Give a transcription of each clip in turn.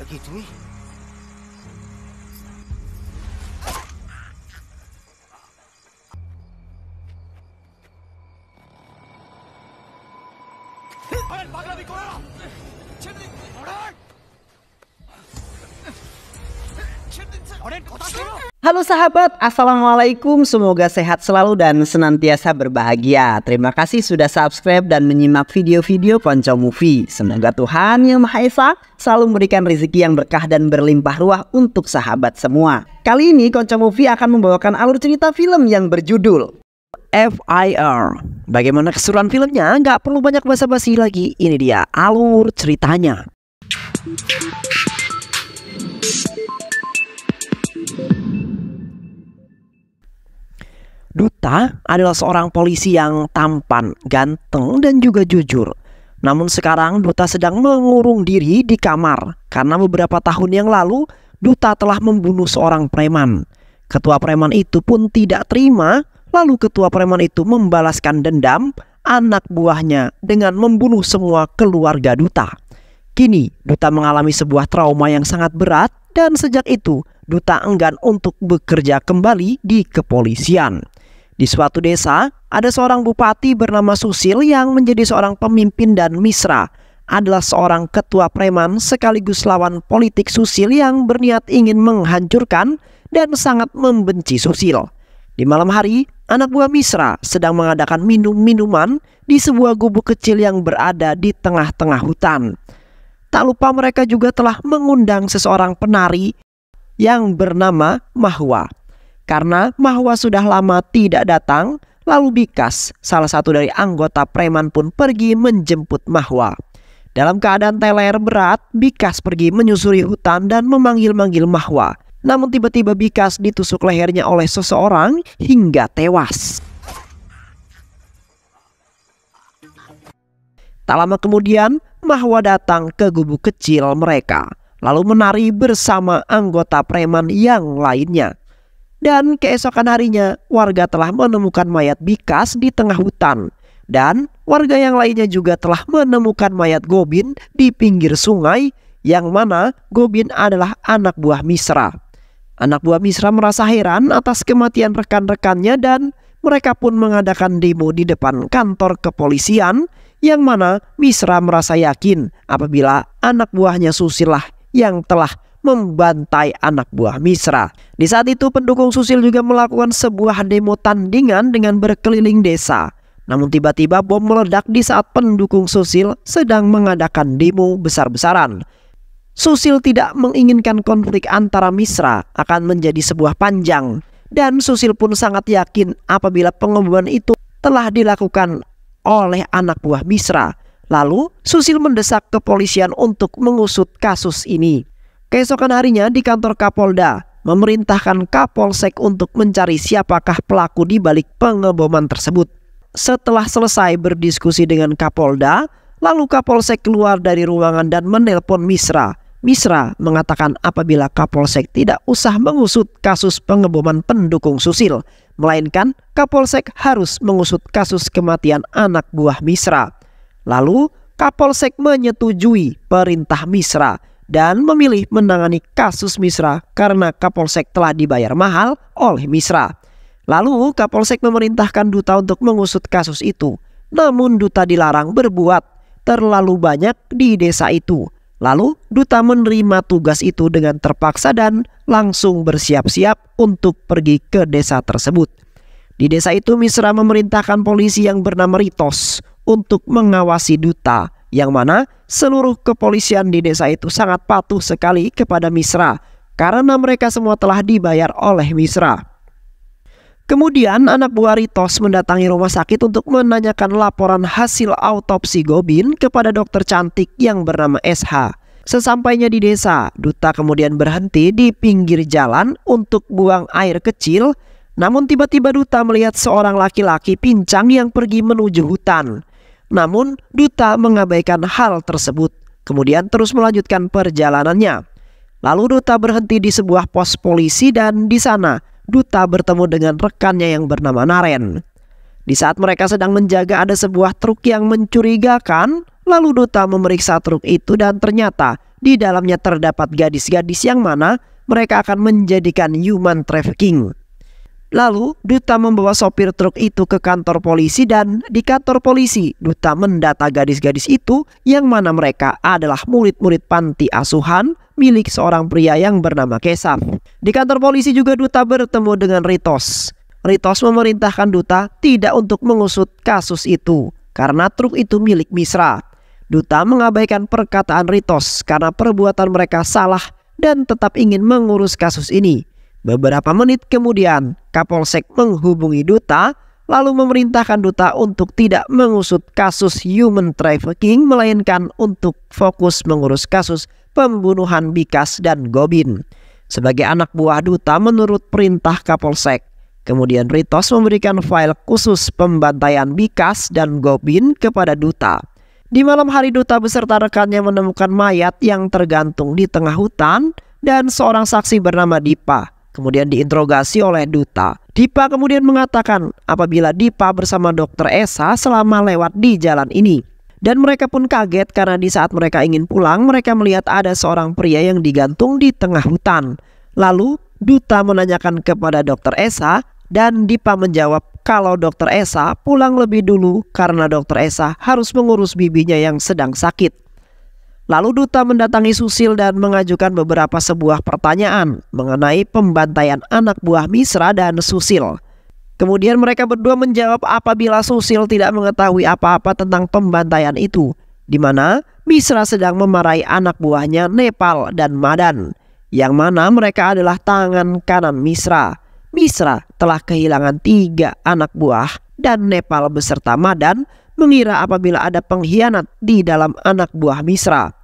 Okay, to me, Halo sahabat, Assalamualaikum. Semoga sehat selalu dan senantiasa berbahagia. Terima kasih sudah subscribe dan menyimak video-video Ponco Movie. Semoga Tuhan Yang Maha Esa selalu memberikan rezeki yang berkah dan berlimpah ruah untuk sahabat semua. Kali ini Ponco Movie akan membawakan alur cerita film yang berjudul FIR. Bagaimana keseruan filmnya? Gak perlu banyak basa-basi lagi. Ini dia alur ceritanya. Duta adalah seorang polisi yang tampan, ganteng, dan juga jujur. Namun sekarang Duta sedang mengurung diri di kamar karena beberapa tahun yang lalu Duta telah membunuh seorang preman. Ketua preman itu pun tidak terima, lalu ketua preman itu membalaskan dendam anak buahnya dengan membunuh semua keluarga Duta. Kini Duta mengalami sebuah trauma yang sangat berat dan sejak itu Duta enggan untuk bekerja kembali di kepolisian. Di suatu desa, ada seorang bupati bernama Susil yang menjadi seorang pemimpin dan misra. Adalah seorang ketua preman sekaligus lawan politik Susil yang berniat ingin menghancurkan dan sangat membenci Susil. Di malam hari, anak buah Misra sedang mengadakan minum-minuman di sebuah gubuk kecil yang berada di tengah-tengah hutan. Tak lupa mereka juga telah mengundang seseorang penari yang bernama Mahwa. Karena Mahwa sudah lama tidak datang, lalu Bikas, salah satu dari anggota preman pun pergi menjemput Mahwa. Dalam keadaan teler berat, Bikas pergi menyusuri hutan dan memanggil-manggil Mahwa. Namun tiba-tiba Bikas ditusuk lehernya oleh seseorang hingga tewas. Tak lama kemudian, Mahwa datang ke gubuk kecil mereka, lalu menari bersama anggota preman yang lainnya. Dan keesokan harinya, warga telah menemukan mayat Bikas di tengah hutan. Dan warga yang lainnya juga telah menemukan mayat Gobin di pinggir sungai yang mana Gobin adalah anak buah Misra. Anak buah Misra merasa heran atas kematian rekan-rekannya dan mereka pun mengadakan demo di depan kantor kepolisian yang mana Misra merasa yakin apabila anak buahnya Susilah yang telah membantai anak buah Misra. Di saat itu pendukung Susil juga melakukan sebuah demo tandingan dengan berkeliling desa. Namun tiba-tiba bom meledak di saat pendukung Susil sedang mengadakan demo besar-besaran. Susil tidak menginginkan konflik antara Misra akan menjadi sebuah panjang. Dan Susil pun sangat yakin apabila pengembangan itu telah dilakukan oleh anak buah Misra. Lalu Susil mendesak kepolisian untuk mengusut kasus ini. Keesokan harinya di kantor Kapolda, memerintahkan Kapolsek untuk mencari siapakah pelaku di balik pengeboman tersebut. Setelah selesai berdiskusi dengan Kapolda, lalu Kapolsek keluar dari ruangan dan menelpon Misra. Misra mengatakan apabila Kapolsek tidak usah mengusut kasus pengeboman pendukung Susil, melainkan Kapolsek harus mengusut kasus kematian anak buah Misra. Lalu Kapolsek menyetujui perintah Misra dan memilih menangani kasus Misra karena Kapolsek telah dibayar mahal oleh Misra. Lalu Kapolsek memerintahkan duta untuk mengusut kasus itu. Namun duta dilarang berbuat terlalu banyak di desa itu. Lalu duta menerima tugas itu dengan terpaksa dan langsung bersiap-siap untuk pergi ke desa tersebut. Di desa itu Misra memerintahkan polisi yang bernama Ritos untuk mengawasi duta yang mana seluruh kepolisian di desa itu sangat patuh sekali kepada Misra karena mereka semua telah dibayar oleh Misra. Kemudian anak buah Ritos mendatangi rumah sakit untuk menanyakan laporan hasil autopsi Gobin kepada dokter cantik yang bernama SH. Sesampainya di desa, Duta kemudian berhenti di pinggir jalan untuk buang air kecil. Namun tiba-tiba Duta melihat seorang laki-laki pincang yang pergi menuju hutan. Namun, duta mengabaikan hal tersebut, kemudian terus melanjutkan perjalanannya. Lalu duta berhenti di sebuah pos polisi dan di sana duta bertemu dengan rekannya yang bernama Naren. Di saat mereka sedang menjaga ada sebuah truk yang mencurigakan, lalu duta memeriksa truk itu dan ternyata di dalamnya terdapat gadis-gadis yang mana mereka akan menjadikan human trafficking. Lalu, Duta membawa sopir truk itu ke kantor polisi dan di kantor polisi, Duta mendata gadis-gadis itu yang mana mereka adalah murid-murid panti asuhan milik seorang pria yang bernama Kesar. Di kantor polisi juga Duta bertemu dengan Ritos. Ritos memerintahkan Duta tidak untuk mengusut kasus itu karena truk itu milik Misra. Duta mengabaikan perkataan Ritos karena perbuatan mereka salah dan tetap ingin mengurus kasus ini. Beberapa menit kemudian, Kapolsek menghubungi duta lalu memerintahkan duta untuk tidak mengusut kasus human trafficking melainkan untuk fokus mengurus kasus pembunuhan Bikas dan Gobin. Sebagai anak buah duta menurut perintah Kapolsek, kemudian Ritos memberikan file khusus pembantaian Bikas dan Gobin kepada duta. Di malam hari duta beserta rekannya menemukan mayat yang tergantung di tengah hutan dan seorang saksi bernama Dipa kemudian diinterogasi oleh duta. Dipa kemudian mengatakan apabila Dipa bersama dokter Esa selama lewat di jalan ini. Dan mereka pun kaget karena di saat mereka ingin pulang mereka melihat ada seorang pria yang digantung di tengah hutan. Lalu Duta menanyakan kepada dokter Esa dan Dipa menjawab kalau dokter Esa pulang lebih dulu karena dokter Esa harus mengurus bibinya yang sedang sakit. Lalu duta mendatangi Susil dan mengajukan beberapa sebuah pertanyaan mengenai pembantaian anak buah Misra dan Susil. Kemudian mereka berdua menjawab apabila Susil tidak mengetahui apa-apa tentang pembantaian itu, di mana Misra sedang memarahi anak buahnya Nepal dan Madan, yang mana mereka adalah tangan kanan Misra. Misra telah kehilangan tiga anak buah dan Nepal beserta Madan mengira apabila ada pengkhianat di dalam anak buah Misra.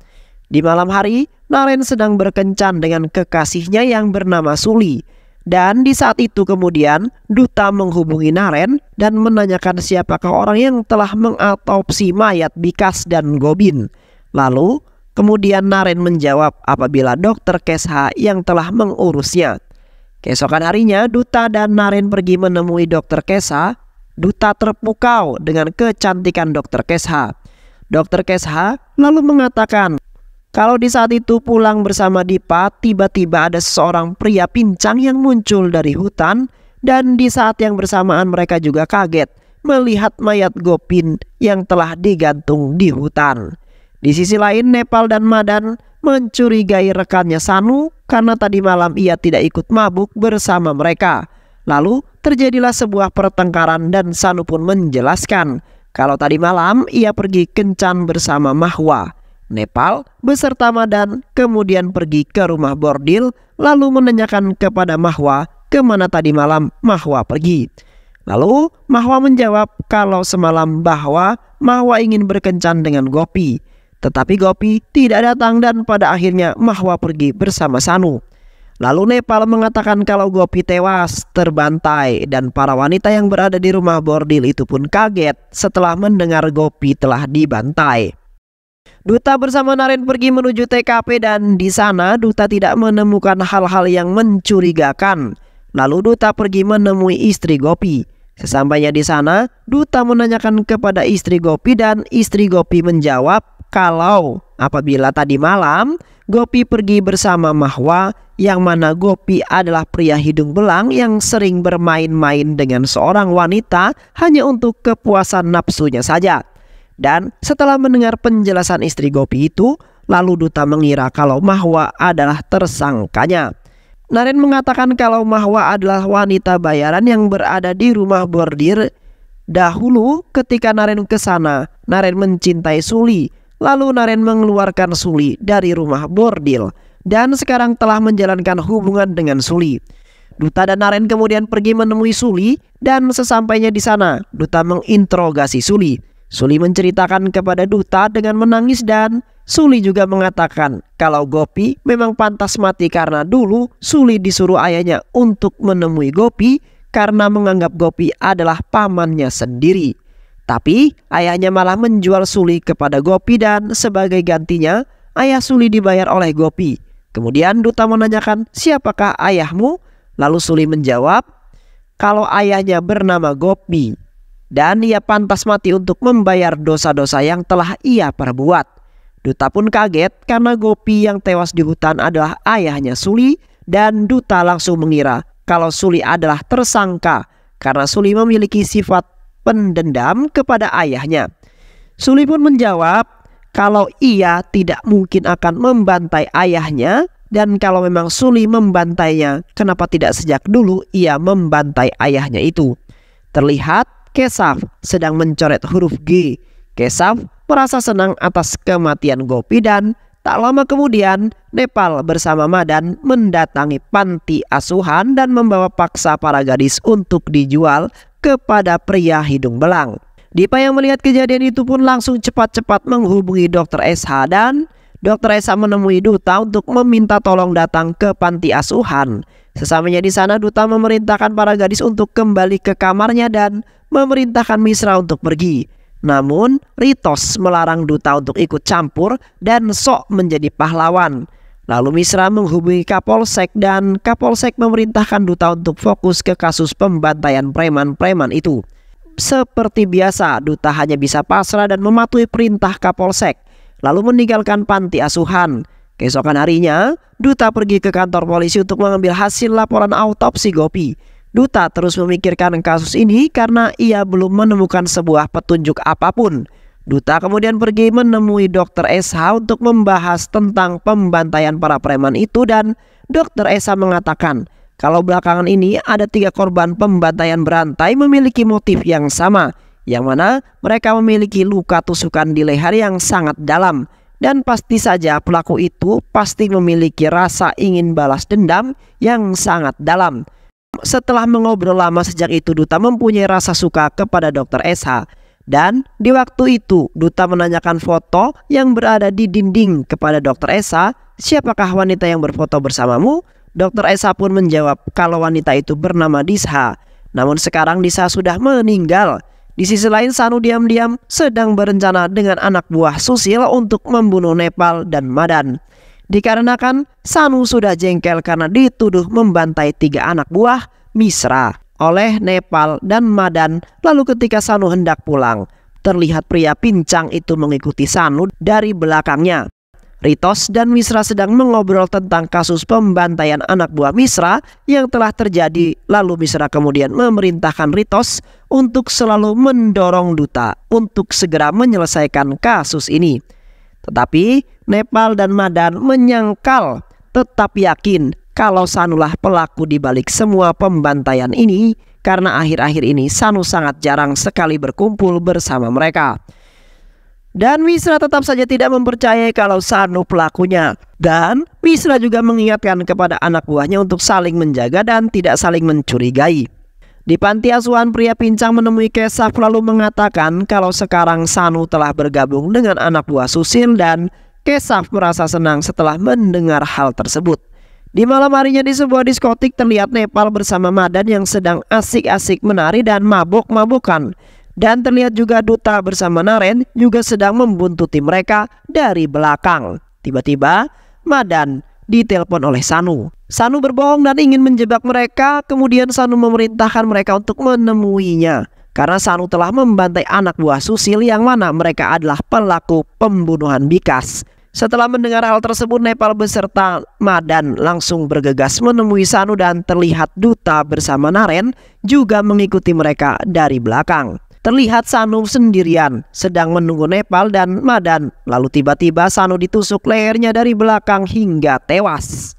Di malam hari, Naren sedang berkencan dengan kekasihnya yang bernama Suli. Dan di saat itu kemudian, Duta menghubungi Naren dan menanyakan siapakah orang yang telah mengatopsi mayat Bikas dan Gobin. Lalu, kemudian Naren menjawab apabila dokter Kesha yang telah mengurusnya. Keesokan harinya, Duta dan Naren pergi menemui dokter Kesha. Duta terpukau dengan kecantikan dokter Kesha. Dokter Kesha lalu mengatakan kalau di saat itu pulang bersama Dipa, tiba-tiba ada seorang pria pincang yang muncul dari hutan dan di saat yang bersamaan mereka juga kaget melihat mayat Gopin yang telah digantung di hutan. Di sisi lain, Nepal dan Madan mencurigai rekannya Sanu karena tadi malam ia tidak ikut mabuk bersama mereka. Lalu terjadilah sebuah pertengkaran dan Sanu pun menjelaskan kalau tadi malam ia pergi kencan bersama Mahwa. Nepal, beserta Madan, kemudian pergi ke rumah bordil, lalu menanyakan kepada Mahwa kemana tadi malam Mahwa pergi. Lalu Mahwa menjawab kalau semalam bahwa Mahwa ingin berkencan dengan Gopi. Tetapi Gopi tidak datang dan pada akhirnya Mahwa pergi bersama Sanu. Lalu Nepal mengatakan kalau Gopi tewas, terbantai, dan para wanita yang berada di rumah bordil itu pun kaget setelah mendengar Gopi telah dibantai. Duta bersama Naren pergi menuju TKP dan di sana Duta tidak menemukan hal-hal yang mencurigakan. Lalu Duta pergi menemui istri Gopi. Sesampainya di sana, Duta menanyakan kepada istri Gopi dan istri Gopi menjawab kalau apabila tadi malam Gopi pergi bersama Mahwa yang mana Gopi adalah pria hidung belang yang sering bermain-main dengan seorang wanita hanya untuk kepuasan nafsunya saja. Dan setelah mendengar penjelasan istri Gopi itu, lalu duta mengira kalau Mahwa adalah tersangkanya. Naren mengatakan kalau Mahwa adalah wanita bayaran yang berada di rumah bordir. Dahulu ketika Naren ke sana, Naren mencintai Suli. Lalu Naren mengeluarkan Suli dari rumah bordil dan sekarang telah menjalankan hubungan dengan Suli. Duta dan Naren kemudian pergi menemui Suli dan sesampainya di sana, Duta menginterogasi Suli. Suli menceritakan kepada Duta dengan menangis dan Suli juga mengatakan kalau Gopi memang pantas mati karena dulu Suli disuruh ayahnya untuk menemui Gopi karena menganggap Gopi adalah pamannya sendiri. Tapi ayahnya malah menjual Suli kepada Gopi dan sebagai gantinya ayah Suli dibayar oleh Gopi. Kemudian Duta menanyakan siapakah ayahmu? Lalu Suli menjawab kalau ayahnya bernama Gopi dan ia pantas mati untuk membayar dosa-dosa yang telah ia perbuat. Duta pun kaget karena Gopi yang tewas di hutan adalah ayahnya Suli dan Duta langsung mengira kalau Suli adalah tersangka karena Suli memiliki sifat pendendam kepada ayahnya. Suli pun menjawab kalau ia tidak mungkin akan membantai ayahnya dan kalau memang Suli membantainya, kenapa tidak sejak dulu ia membantai ayahnya itu? Terlihat Kesaf sedang mencoret huruf G. Kesaf merasa senang atas kematian Gopi dan tak lama kemudian Nepal bersama Madan mendatangi panti asuhan dan membawa paksa para gadis untuk dijual kepada pria hidung belang. Dipa yang melihat kejadian itu pun langsung cepat-cepat menghubungi dokter SH dan dokter SH menemui Duta untuk meminta tolong datang ke panti asuhan. Sesampainya di sana, Duta memerintahkan para gadis untuk kembali ke kamarnya dan memerintahkan Misra untuk pergi. Namun, Ritos melarang Duta untuk ikut campur dan sok menjadi pahlawan. Lalu Misra menghubungi Kapolsek dan Kapolsek memerintahkan Duta untuk fokus ke kasus pembantaian preman-preman itu. Seperti biasa, Duta hanya bisa pasrah dan mematuhi perintah Kapolsek, lalu meninggalkan panti asuhan. Keesokan harinya, Duta pergi ke kantor polisi untuk mengambil hasil laporan autopsi Gopi. Duta terus memikirkan kasus ini karena ia belum menemukan sebuah petunjuk apapun. Duta kemudian pergi menemui Dr. SH untuk membahas tentang pembantaian para preman itu dan Dr. SH mengatakan kalau belakangan ini ada tiga korban pembantaian berantai memiliki motif yang sama yang mana mereka memiliki luka tusukan di leher yang sangat dalam. Dan pasti saja pelaku itu pasti memiliki rasa ingin balas dendam yang sangat dalam. Setelah mengobrol lama sejak itu Duta mempunyai rasa suka kepada dokter SH. Dan di waktu itu Duta menanyakan foto yang berada di dinding kepada dokter Esa, siapakah wanita yang berfoto bersamamu? Dokter Esa pun menjawab kalau wanita itu bernama Disha. Namun sekarang Disha sudah meninggal di sisi lain, Sanu diam-diam sedang berencana dengan anak buah Susil untuk membunuh Nepal dan Madan. Dikarenakan Sanu sudah jengkel karena dituduh membantai tiga anak buah Misra oleh Nepal dan Madan. Lalu ketika Sanu hendak pulang, terlihat pria pincang itu mengikuti Sanu dari belakangnya. Ritos dan Misra sedang mengobrol tentang kasus pembantaian anak buah Misra yang telah terjadi lalu Misra kemudian memerintahkan Ritos untuk selalu mendorong duta untuk segera menyelesaikan kasus ini. Tetapi Nepal dan Madan menyangkal tetap yakin kalau Sanulah pelaku di balik semua pembantaian ini karena akhir-akhir ini Sanu sangat jarang sekali berkumpul bersama mereka. Dan Wisra tetap saja tidak mempercayai kalau Sanu pelakunya. Dan Wisra juga mengingatkan kepada anak buahnya untuk saling menjaga dan tidak saling mencurigai. Di panti asuhan pria pincang menemui Kesaf lalu mengatakan kalau sekarang Sanu telah bergabung dengan anak buah Susil dan Kesaf merasa senang setelah mendengar hal tersebut. Di malam harinya di sebuah diskotik terlihat Nepal bersama Madan yang sedang asik-asik menari dan mabuk-mabukan. Dan terlihat juga Duta bersama Naren juga sedang membuntuti mereka dari belakang. Tiba-tiba, Madan ditelepon oleh Sanu. Sanu berbohong dan ingin menjebak mereka, kemudian Sanu memerintahkan mereka untuk menemuinya. Karena Sanu telah membantai anak buah Susil yang mana mereka adalah pelaku pembunuhan Bikas. Setelah mendengar hal tersebut, Nepal beserta Madan langsung bergegas menemui Sanu dan terlihat Duta bersama Naren juga mengikuti mereka dari belakang. Terlihat Sanu sendirian sedang menunggu Nepal dan Madan. Lalu tiba-tiba Sanu ditusuk lehernya dari belakang hingga tewas.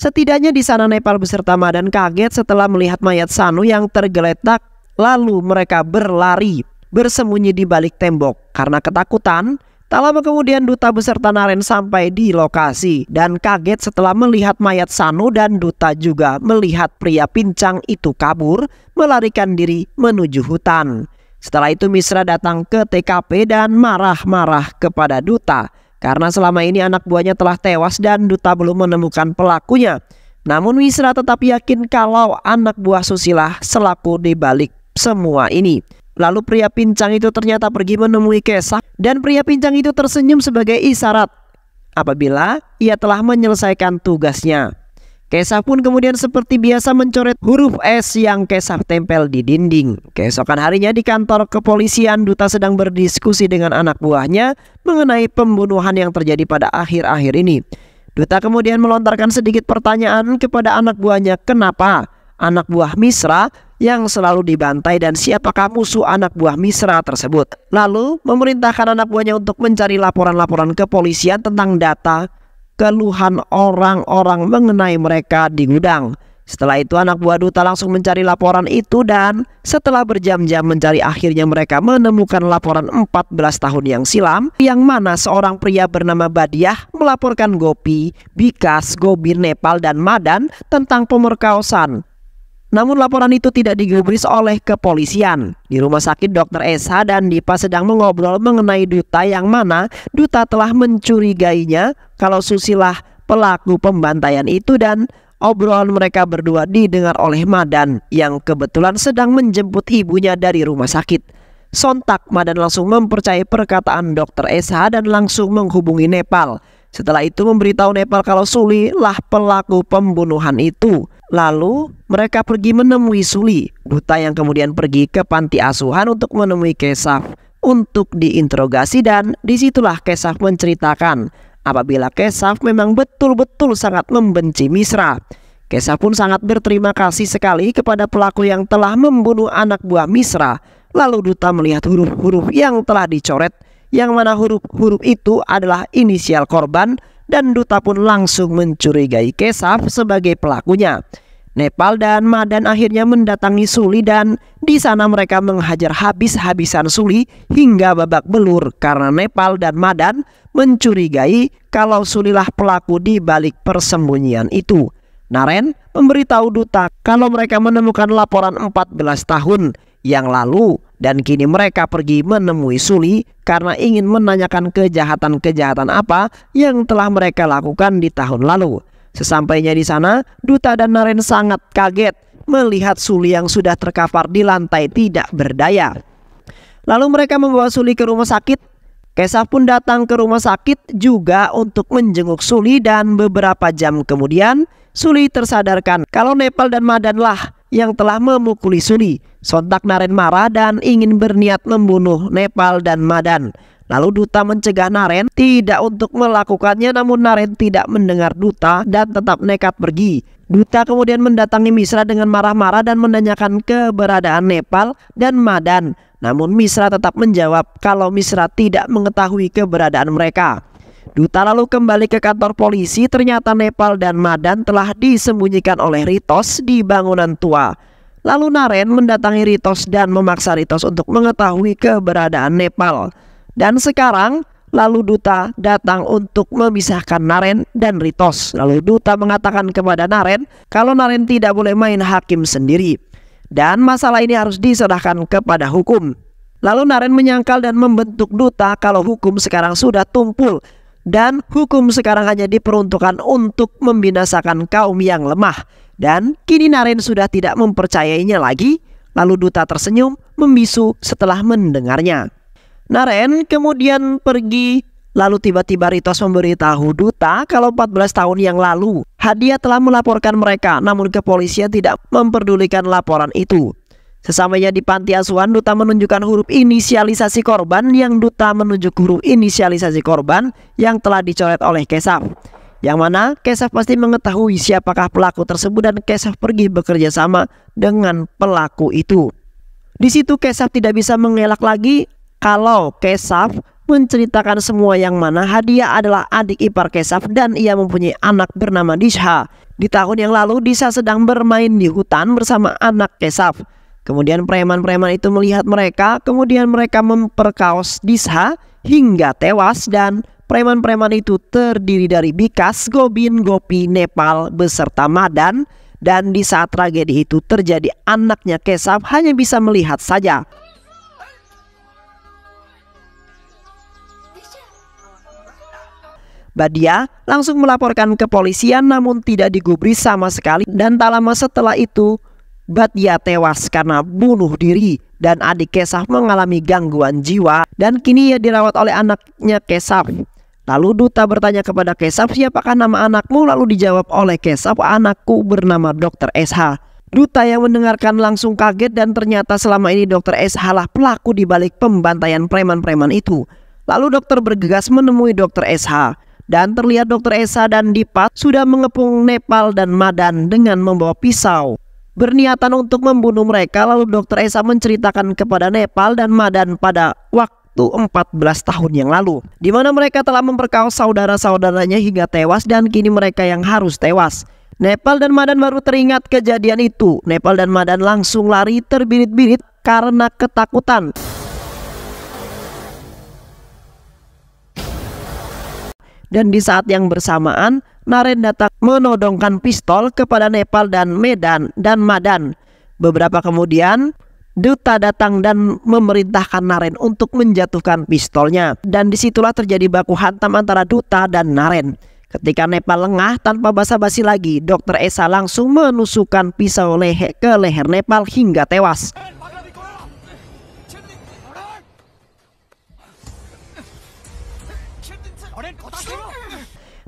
Setidaknya di sana Nepal beserta Madan kaget setelah melihat mayat Sanu yang tergeletak. Lalu mereka berlari bersembunyi di balik tembok karena ketakutan Tak lama kemudian duta beserta Naren sampai di lokasi dan kaget setelah melihat mayat Sanu dan duta juga melihat pria pincang itu kabur melarikan diri menuju hutan. Setelah itu Misra datang ke TKP dan marah-marah kepada duta karena selama ini anak buahnya telah tewas dan duta belum menemukan pelakunya. Namun Misra tetap yakin kalau anak buah Susila selaku dibalik semua ini. Lalu pria pincang itu ternyata pergi menemui Kesah dan pria pincang itu tersenyum sebagai isyarat apabila ia telah menyelesaikan tugasnya. Kesah pun kemudian seperti biasa mencoret huruf S yang Kesah tempel di dinding. Keesokan harinya di kantor kepolisian Duta sedang berdiskusi dengan anak buahnya mengenai pembunuhan yang terjadi pada akhir-akhir ini. Duta kemudian melontarkan sedikit pertanyaan kepada anak buahnya kenapa anak buah Misra yang selalu dibantai dan siapakah musuh anak buah Misra tersebut. Lalu memerintahkan anak buahnya untuk mencari laporan-laporan kepolisian tentang data keluhan orang-orang mengenai mereka di gudang. Setelah itu anak buah duta langsung mencari laporan itu dan setelah berjam-jam mencari akhirnya mereka menemukan laporan 14 tahun yang silam yang mana seorang pria bernama Badiah melaporkan Gopi, Bikas, Gobir Nepal dan Madan tentang pemerkosaan namun laporan itu tidak digubris oleh kepolisian. Di rumah sakit Dr. Esa dan Dipa sedang mengobrol mengenai Duta yang mana Duta telah mencurigainya kalau Susilah pelaku pembantaian itu dan obrolan mereka berdua didengar oleh Madan yang kebetulan sedang menjemput ibunya dari rumah sakit. Sontak Madan langsung mempercayai perkataan Dr. Esa dan langsung menghubungi Nepal. Setelah itu memberitahu Nepal kalau Suli lah pelaku pembunuhan itu. Lalu mereka pergi menemui Suli, buta yang kemudian pergi ke panti asuhan untuk menemui Kesaf untuk diinterogasi dan disitulah Kesaf menceritakan apabila Kesaf memang betul-betul sangat membenci Misra. Kesaf pun sangat berterima kasih sekali kepada pelaku yang telah membunuh anak buah Misra. Lalu duta melihat huruf-huruf yang telah dicoret yang mana huruf-huruf itu adalah inisial korban dan duta pun langsung mencurigai Kesaf sebagai pelakunya. Nepal dan Madan akhirnya mendatangi Suli dan di sana mereka menghajar habis-habisan Suli hingga babak belur karena Nepal dan Madan mencurigai kalau Sulilah pelaku di balik persembunyian itu. Naren memberitahu duta kalau mereka menemukan laporan 14 tahun yang lalu dan kini mereka pergi menemui Suli karena ingin menanyakan kejahatan-kejahatan apa yang telah mereka lakukan di tahun lalu. Sesampainya di sana, Duta dan Naren sangat kaget melihat Suli yang sudah terkapar di lantai tidak berdaya. Lalu mereka membawa Suli ke rumah sakit. Kesah pun datang ke rumah sakit juga untuk menjenguk Suli dan beberapa jam kemudian Suli tersadarkan kalau Nepal dan Madanlah yang telah memukuli Suli sontak Naren marah dan ingin berniat membunuh Nepal dan Madan. Lalu Duta mencegah Naren tidak untuk melakukannya namun Naren tidak mendengar Duta dan tetap nekat pergi. Duta kemudian mendatangi Misra dengan marah-marah dan menanyakan keberadaan Nepal dan Madan. Namun Misra tetap menjawab kalau Misra tidak mengetahui keberadaan mereka. Duta lalu kembali ke kantor polisi ternyata Nepal dan Madan telah disembunyikan oleh Ritos di bangunan tua. Lalu Naren mendatangi Ritos dan memaksa Ritos untuk mengetahui keberadaan Nepal. Dan sekarang lalu Duta datang untuk memisahkan Naren dan Ritos. Lalu Duta mengatakan kepada Naren kalau Naren tidak boleh main hakim sendiri. Dan masalah ini harus diserahkan kepada hukum. Lalu Naren menyangkal dan membentuk Duta kalau hukum sekarang sudah tumpul. Dan hukum sekarang hanya diperuntukkan untuk membinasakan kaum yang lemah. Dan kini Naren sudah tidak mempercayainya lagi, lalu duta tersenyum membisu setelah mendengarnya. Naren kemudian pergi, lalu tiba-tiba Ritos memberitahu duta kalau 14 tahun yang lalu Hadiah telah melaporkan mereka, namun kepolisian tidak memperdulikan laporan itu. Sesampainya di panti asuhan, duta menunjukkan huruf inisialisasi korban yang duta menunjuk huruf inisialisasi korban yang telah dicoret oleh Kesap yang mana Kesaf pasti mengetahui siapakah pelaku tersebut dan Kesaf pergi bekerja sama dengan pelaku itu. Di situ Kesaf tidak bisa mengelak lagi kalau Kesaf menceritakan semua yang mana Hadiah adalah adik ipar Kesaf dan ia mempunyai anak bernama Disha. Di tahun yang lalu Disha sedang bermain di hutan bersama anak Kesaf. Kemudian preman-preman itu melihat mereka, kemudian mereka memperkaos Disha hingga tewas dan Preman-preman itu terdiri dari Bikas, Gobin, Gopi, Nepal, beserta Madan. Dan di saat tragedi itu terjadi anaknya Kesab hanya bisa melihat saja. Badia langsung melaporkan kepolisian namun tidak digubris sama sekali dan tak lama setelah itu Badia tewas karena bunuh diri dan adik Kesaf mengalami gangguan jiwa dan kini ia dirawat oleh anaknya Kesaf. Lalu duta bertanya kepada Kesap, siapakah nama anakmu? Lalu dijawab oleh Kesap, anakku bernama Dr. SH. Duta yang mendengarkan langsung kaget dan ternyata selama ini Dr. SH lah pelaku di balik pembantaian preman-preman itu. Lalu dokter bergegas menemui Dr. SH dan terlihat Dr. Esa dan Dipat sudah mengepung Nepal dan Madan dengan membawa pisau. Berniatan untuk membunuh mereka lalu Dr. Esa menceritakan kepada Nepal dan Madan pada waktu itu 14 tahun yang lalu, di mana mereka telah memperkaos saudara-saudaranya hingga tewas dan kini mereka yang harus tewas. Nepal dan Madan baru teringat kejadian itu. Nepal dan Madan langsung lari terbirit-birit karena ketakutan. Dan di saat yang bersamaan, Naren datang menodongkan pistol kepada Nepal dan Medan dan Madan. Beberapa kemudian, Duta datang dan memerintahkan Naren untuk menjatuhkan pistolnya. Dan disitulah terjadi baku hantam antara Duta dan Naren. Ketika Nepal lengah tanpa basa-basi lagi, Dr. Esa langsung menusukkan pisau lehe ke leher Nepal hingga tewas.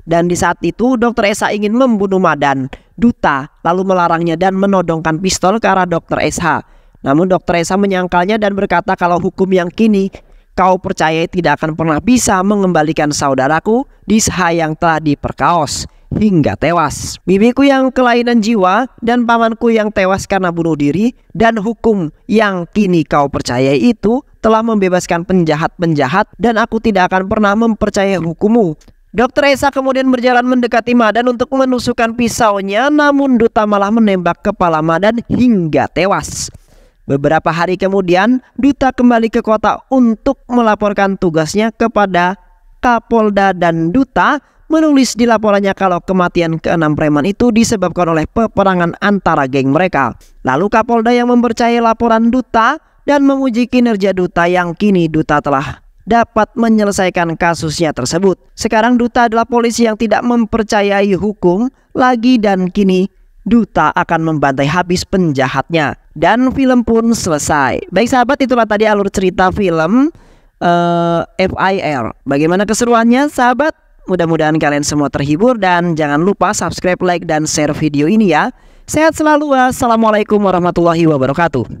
Dan di saat itu Dr. Esa ingin membunuh Madan, Duta lalu melarangnya dan menodongkan pistol ke arah Dr. Esa. Namun dokter Esa menyangkalnya dan berkata kalau hukum yang kini kau percaya tidak akan pernah bisa mengembalikan saudaraku Disha yang telah diperkaos hingga tewas. Bibiku yang kelainan jiwa dan pamanku yang tewas karena bunuh diri dan hukum yang kini kau percaya itu telah membebaskan penjahat-penjahat dan aku tidak akan pernah mempercayai hukummu. Dokter Esa kemudian berjalan mendekati Madan untuk menusukkan pisaunya namun Duta malah menembak kepala Madan hingga tewas. Beberapa hari kemudian, Duta kembali ke kota untuk melaporkan tugasnya kepada Kapolda dan Duta menulis di laporannya kalau kematian keenam preman itu disebabkan oleh peperangan antara geng mereka. Lalu Kapolda yang mempercayai laporan Duta dan memuji kinerja Duta yang kini Duta telah dapat menyelesaikan kasusnya tersebut. Sekarang Duta adalah polisi yang tidak mempercayai hukum lagi dan kini Duta akan membantai habis penjahatnya dan film pun selesai. Baik sahabat, itulah tadi alur cerita film uh, eh, FIR. Bagaimana keseruannya sahabat? Mudah-mudahan kalian semua terhibur dan jangan lupa subscribe, like, dan share video ini ya. Sehat selalu. Wassalamualaikum warahmatullahi wabarakatuh.